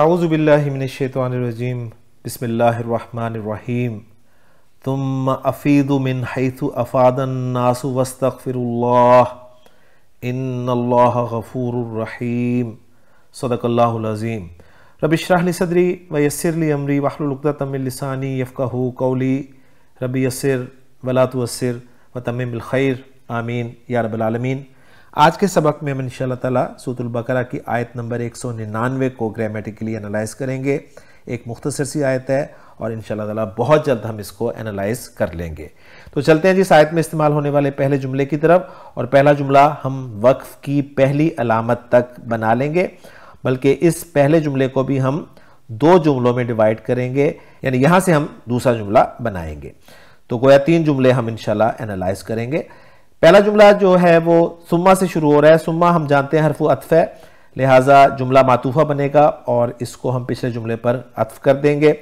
أعوذ بالله من الشيطان الرجيم بسم الله الرحمن الرحيم ثم أفيض من حيث أفاض الناس واستغفر الله إن الله غفور رحيم صدق الله العظيم رب اشرح لي صدري ويسر لي أمري واحلل عقدة من لساني يفقهوا قولي رب يسر ولا تيسر وتمم الخير آمين يا رب العالمين آج کے سبق میں ہم انشاء اللہ تعالیٰ سوت البقرہ کی آیت نمبر 199 کو گرامیٹیکلی انالائز کریں گے ایک مختصر سی آیت ہے اور انشاء اللہ تعالیٰ بہت جلد ہم اس کو انالائز کر لیں گے تو چلتے ہیں جس جی، آیت میں استعمال ہونے والے پہلے جملے کی طرف اور پہلا جملہ ہم وقف کی پہلی علامت تک بنا لیں گے بلکہ اس پہلے جملے کو بھی ہم دو جملوں میں ڈیوائیڈ کریں گے یعنی یہاں سے ہم دوسرا جملہ بنائیں گے تو گویا تین جملے ہم انشاءاللہ انالائز کریں گے پہلا جملہ جو ہے وہ سما سے شروع ہو رہا ہے سما ہم جانتے ہیں حرف عطف ہے لہٰذا جملہ ماتوفہ بنے گا اور اس کو ہم پچھلے جملے پر عطف کر دیں گے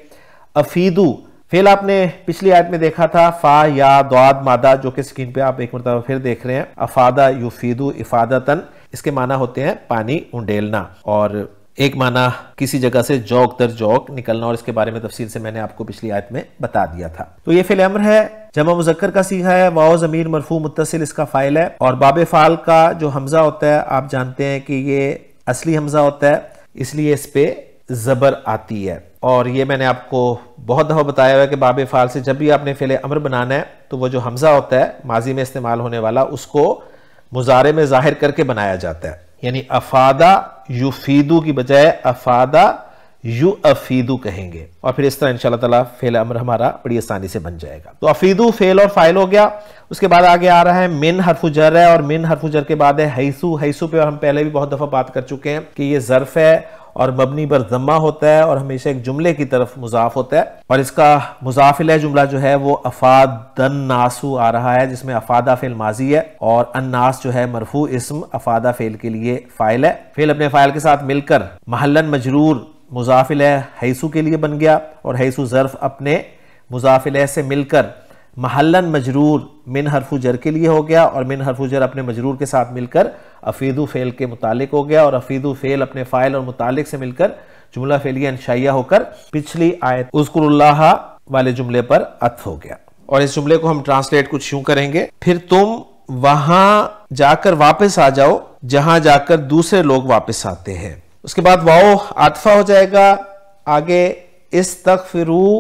افیدو فیل آپ نے پچھلی آیت میں دیکھا تھا فا یا دعاد مادا جو کہ سکین پہ آپ ایک مرتبہ پھر دیکھ رہے ہیں افادہ یفیدو افادتن اس کے معنی ہوتے ہیں پانی انڈیلنا اور ایک معنی کسی جگہ سے جوک در جوک نکلنا اور اس کے بارے میں تفصیل سے میں نے آپ کو پچھلی آیت میں بتا دیا تھا تو یہ فیل امر ہے جمع مذکر کا سیکھا ہے واؤ زمین مرفوع متصل اس کا فائل ہے اور باب فال کا جو حمزہ ہوتا ہے آپ جانتے ہیں کہ یہ اصلی حمزہ ہوتا ہے اس لیے اس پہ زبر آتی ہے اور یہ میں نے آپ کو بہت دفعہ بتایا ہوا ہے کہ باب فال سے جب بھی آپ نے فعل امر بنانا ہے تو وہ جو حمزہ ہوتا ہے ماضی میں استعمال ہونے والا اس کو مزارے میں ظاہر کر کے بنایا جاتا ہے یعنی افادہ یوفیدو کی بجائے افادہ یو افیدو کہیں گے اور پھر اس طرح انشاءاللہ تعالیٰ فیل امر ہمارا بڑی آسانی سے بن جائے گا تو افیدو فیل اور فائل ہو گیا اس کے بعد آگے آ رہا ہے من حرف جر ہے اور من حرف جر کے بعد ہے حیسو حیسو پہ ہم پہلے بھی بہت دفعہ بات کر چکے ہیں کہ یہ ظرف ہے اور مبنی پر ضمہ ہوتا ہے اور ہمیشہ ایک جملے کی طرف مضاف ہوتا ہے اور اس کا مضاف الہ جملہ جو ہے وہ افادن ناسو آ رہا ہے جس میں افادہ فعل ماضی ہے اور انناس جو ہے مرفوع اسم افادہ فعل کے لیے فائل ہے فعل اپنے فائل کے ساتھ مل کر محلن مجرور مضافل حیسو کے لیے بن گیا اور حیسو ظرف اپنے مضافل سے مل کر محلن مجرور من حرف جر کے لیے ہو گیا اور من حرف جر اپنے مجرور کے ساتھ مل کر و فیل کے متعلق ہو گیا اور افیدو فیل اپنے فائل اور متعلق سے مل کر جملہ فیلیہ انشائیہ ہو کر پچھلی آیت اذکر اللہ والے جملے پر عطف ہو گیا اور اس جملے کو ہم ٹرانسلیٹ کچھ یوں کریں گے پھر تم وہاں جا کر واپس آ جاؤ جہاں جا کر دوسرے لوگ واپس آتے ہیں اس کے بعد واؤ آتفا ہو جائے گا آگے استغفرو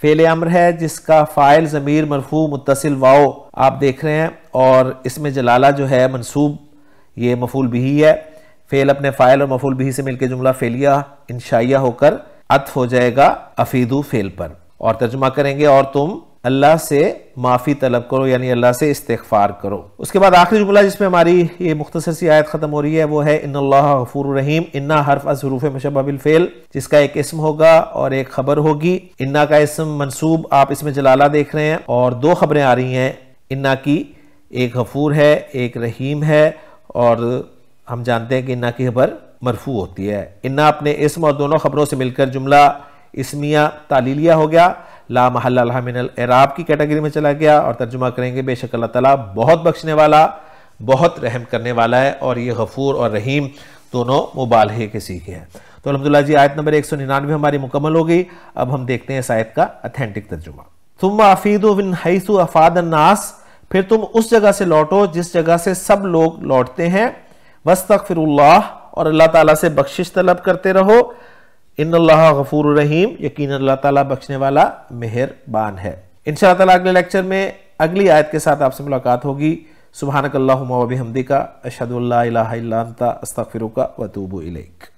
فیل امر ہے جس کا فائل ضمیر مرفوع متصل واؤ آپ دیکھ رہے ہیں اور اس میں جلالہ جو ہے منصوب یہ مفول بہی ہے فیل اپنے فائل اور مفول بہی سے مل کے جملہ فیلیہ انشائیہ ہو کر عطف ہو جائے گا افیدو فیل پر اور ترجمہ کریں گے اور تم اللہ سے معافی طلب کرو یعنی اللہ سے استغفار کرو اس کے بعد آخری جملہ جس میں ہماری یہ مختصر سی آیت ختم ہو رہی ہے وہ ہے ان اللہ غفور الرحیم انا حرف از حروف مشبہ بالفعل جس کا ایک اسم ہوگا اور ایک خبر ہوگی انا کا اسم منصوب آپ اس میں جلالہ دیکھ رہے ہیں اور دو خبریں آ رہی ہیں انا کی ایک غفور ہے ایک رحیم ہے اور ہم جانتے ہیں کہ انا کی خبر مرفوع ہوتی ہے انا اپنے اسم اور دونوں خبروں سے مل کر جملہ اسمیہ تعلیلیہ ہو گیا لا محل اللہ من العراب کی کیٹیگری میں چلا گیا اور ترجمہ کریں گے بے شک اللہ تعالیٰ بہت بخشنے والا بہت رحم کرنے والا ہے اور یہ غفور اور رحیم دونوں مبالحے کے سیکھے ہیں تو الحمدللہ جی آیت نمبر 199 ہماری مکمل ہو گئی اب ہم دیکھتے ہیں اس آیت کا اتھینٹک ترجمہ تم آفید ون حیث پھر تم اس جگہ سے لوٹو جس جگہ سے سب لوگ لوٹتے ہیں بس اللہ اور اللہ تعالیٰ سے بخشش طلب کرتے رہو ان اللہ غفور الرحیم یقین اللہ تعالیٰ بخشنے والا مہر بان ہے ان شاء اللہ تعالیٰ اگلے لیکچر میں اگلی آیت کے ساتھ آپ سے ملاقات ہوگی سبحانک اللہم و بحمدکا اشہدو اللہ الہ الا انتا استغفروکا و توبو الیک